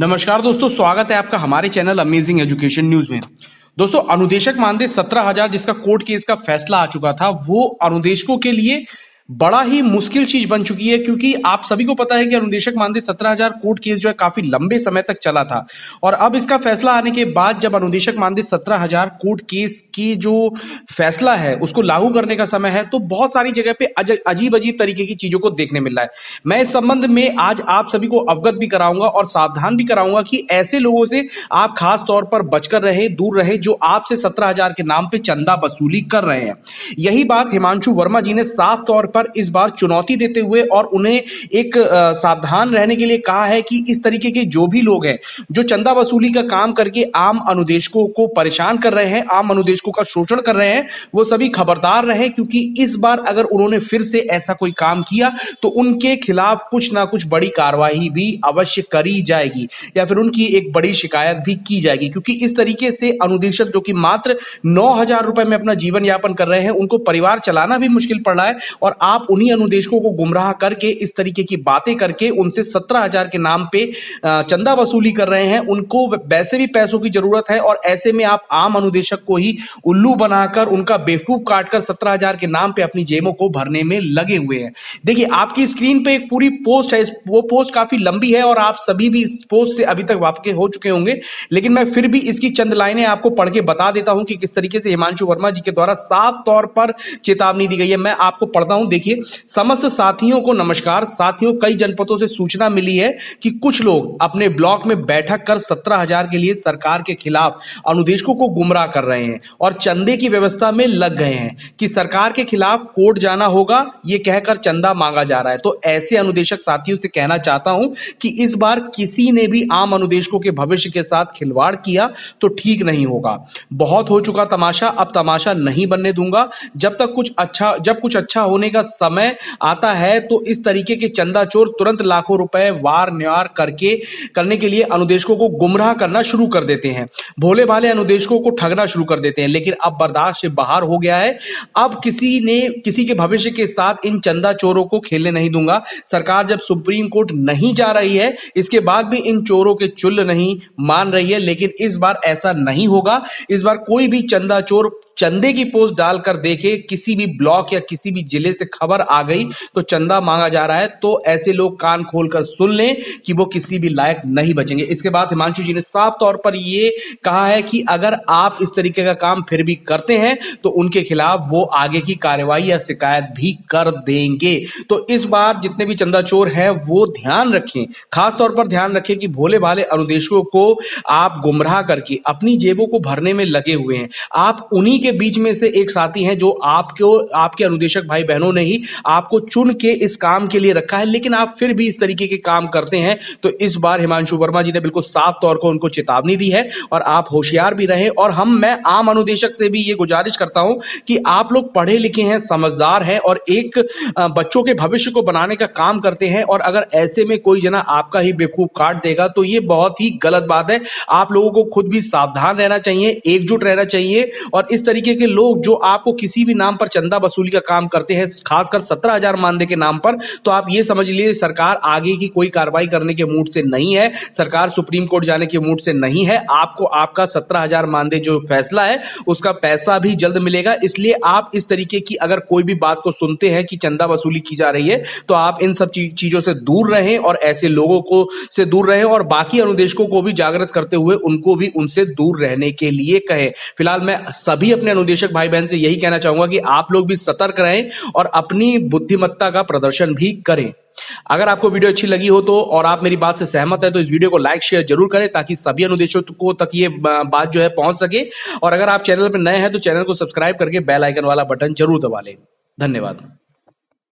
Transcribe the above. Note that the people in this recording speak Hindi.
नमस्कार दोस्तों स्वागत है आपका हमारे चैनल अमेजिंग एजुकेशन न्यूज में दोस्तों अनुदेशक मानदेय सत्रह हजार जिसका कोर्ट केस का फैसला आ चुका था वो अनुदेशकों के लिए बड़ा ही मुश्किल चीज बन चुकी है क्योंकि आप सभी को पता है कि अनुदेशक मानदे सत्रह हजार कोर्ट केस जो है काफी लंबे समय तक चला था और अब इसका फैसला आने के बाद जब अनुदेशक मानदे सत्रह हजार कोर्ट केस की जो फैसला है उसको लागू करने का समय है तो बहुत सारी जगह पे अजीब अजीब तरीके की चीजों को देखने मिल रहा है मैं इस संबंध में आज आप सभी को अवगत भी कराऊंगा और सावधान भी कराऊंगा कि ऐसे लोगों से आप खास तौर पर बचकर रहे दूर रहे जो आपसे सत्रह हजार के नाम पे चंदा वसूली कर रहे हैं यही बात हिमांशु वर्मा जी ने साफ तौर पर पर इस बार चुनौती देते हुए और उन्हें एक सावधान रहने के लिए कहा है कि इस तरीके के जो भी लोग हैं जो चंदा वसूली का काम करके आम अनुदेशकों को परेशान कर रहे हैं आम अनुदेशकों का शोषण कर रहे हैं वो सभी खबरदार रहे क्योंकि इस बार अगर उन्होंने फिर से ऐसा कोई काम किया तो उनके खिलाफ कुछ ना कुछ बड़ी कार्रवाई भी अवश्य करी जाएगी या फिर उनकी एक बड़ी शिकायत भी की जाएगी क्योंकि इस तरीके से अनुदेशक जो कि मात्र नौ हजार रुपए में अपना जीवन यापन कर रहे हैं उनको परिवार चलाना भी मुश्किल पड़ रहा है और आप उन्हीं अनुदेशकों को गुमराह करके इस तरीके की बातें करके उनसे सत्रह हजार के नाम पे चंदा वसूली कर रहे हैं उनको वैसे भी पैसों की जरूरत है और ऐसे में आप आम अनुदेशक को ही उल्लू बनाकर उनका बेवकूफ काटकर सत्रह हजार के नाम पे अपनी जेबों को भरने में लगे हुए हैं देखिए आपकी स्क्रीन पे एक पूरी पोस्ट है वो पोस्ट काफी लंबी है और आप सभी भी इस पोस्ट से अभी तक वापके हो चुके होंगे लेकिन मैं फिर भी इसकी चंद लाइनें आपको पढ़ के बता देता हूं कि किस तरीके से हिमांशु वर्मा जी के द्वारा साफ तौर पर चेतावनी दी गई है मैं आपको पढ़ता हूं देखिए समस्त साथियों को नमस्कार साथियों कई जनपदों से सूचना मिली है कि कुछ लोग अपने ब्लॉक में बैठक कर सत्रह हजार के लिए सरकार के खिलाफ अनुदेशकों को गुमराह कर रहे हैं और चंदे की व्यवस्था में लग गए हैं कि सरकार के खिलाफ कोर्ट जाना होगा ये कहकर चंदा मांगा जा रहा है तो ऐसे अनुदेशक साथियों से कहना चाहता हूं कि इस बार किसी ने भी आम अनुदेशकों के भविष्य के साथ खिलवाड़ किया तो ठीक नहीं होगा बहुत हो चुका तमाशा अब तमाशा नहीं बनने दूंगा जब तक कुछ अच्छा जब कुछ अच्छा होने का का समय आता है तो इस तरीके के चंदा चोर तुरंत लाखों रुपए वार न्यार करके करने के लिए अनुदेशकों को गुमराह करना शुरू कर देते हैं भोले भाले अनुदेशकों को ठगना शुरू कर देते हैं लेकिन अब बर्दाश्त से बाहर हो गया है अब किसी ने किसी के भविष्य के साथ इन चंदा चोरों को खेलने नहीं दूंगा सरकार जब सुप्रीम कोर्ट नहीं जा रही है इसके बाद भी इन चोरों के चुल्ल नहीं मान रही है लेकिन इस बार ऐसा नहीं होगा इस बार कोई भी चंदा चोर चंदे की पोस्ट डालकर देखे किसी भी ब्लॉक या किसी भी जिले से खबर आ गई हम्म। तो चंदा मांगा जा रहा है तो ऐसे लोग कान खोलकर सुन लें कि वो किसी भी लायक नहीं बचेंगे इसके बाद हिमांशु जी ने साफ तौर पर ये कहा है कि अगर आप इस तरीके का काम फिर भी करते हैं तो उनके खिलाफ वो आगे की कार्यवाही या शिकायत भी कर देंगे तो इस बार जितने भी चंदा चोर हैं वो ध्यान रखें खासतौर पर ध्यान रखें कि भोले भाले अनुदेशकों को आप गुमराह करके अपनी जेबों को भरने में लगे हुए हैं आप उन्हीं के बीच में से एक साथी हैं जो आपको आपके अनुदेशक भाई बहनों ने ही आपको चुन के इस काम के लिए रखा है लेकिन आप फिर भी इस तरीके के काम करते हैं तो इस बार हिमांशु वर्मा जी ने बिल्कुल साफ तौर पर उनको चेतावनी दी है और आप होशियार भी रहे और हम मैं आम अनुदेशक से भी ये गुजारिश करता हूं कि आप लोग पढ़े लिखे हैं समझदार हैं और एक बच्चों के भविष्य को बनाने का काम करते हैं और अगर ऐसे में कोई जना आपका ही बेवकूफ काट देगा तो ये बहुत ही गलत बात है आप लोगों को खुद भी सावधान रहना चाहिए एकजुट रहना चाहिए और इस तरीके के लोग जो आपको किसी भी नाम पर चंदा वसूली का काम करते हैं खासकर सत्रह हजार मानदेय के नाम पर तो आप ये समझ लीजिए सरकार आगे की कोई कार्रवाई करने के मूड से नहीं है सरकार सुप्रीम कोर्ट जाने के मूड से नहीं है आपको आपका सत्रह हजार मानदेय जो फैसला है उसका पैसा भी जल्द मिलेगा इसलिए आप इस तरीके की अगर कोई भी बात को सुनते हैं कि चंदा वसूली की जा रही है तो आप इन सब चीजों से दूर रहें और ऐसे लोगों को से दूर रहें और बाकी अनुदेशकों को भी जागृत करते हुए उनको भी उनसे दूर रहने के लिए कहें फिलहाल मैं सभी अपने अनुदेशक भाई बहन से यही कहना चाहूंगा कि आप लोग भी सतर्क रहें और अपनी बुद्धिमत्ता का प्रदर्शन भी करें अगर आपको वीडियो अच्छी लगी हो तो और आप मेरी बात से सहमत है तो इस वीडियो को लाइक शेयर जरूर करें ताकि सभी अनुदेशकों तक ये बात जो है पहुंच सके और अगर आप चैनल पर नए हैं तो चैनल को सब्सक्राइब करके बेल आइकन वाला बटन जरूर दबा लें धन्यवाद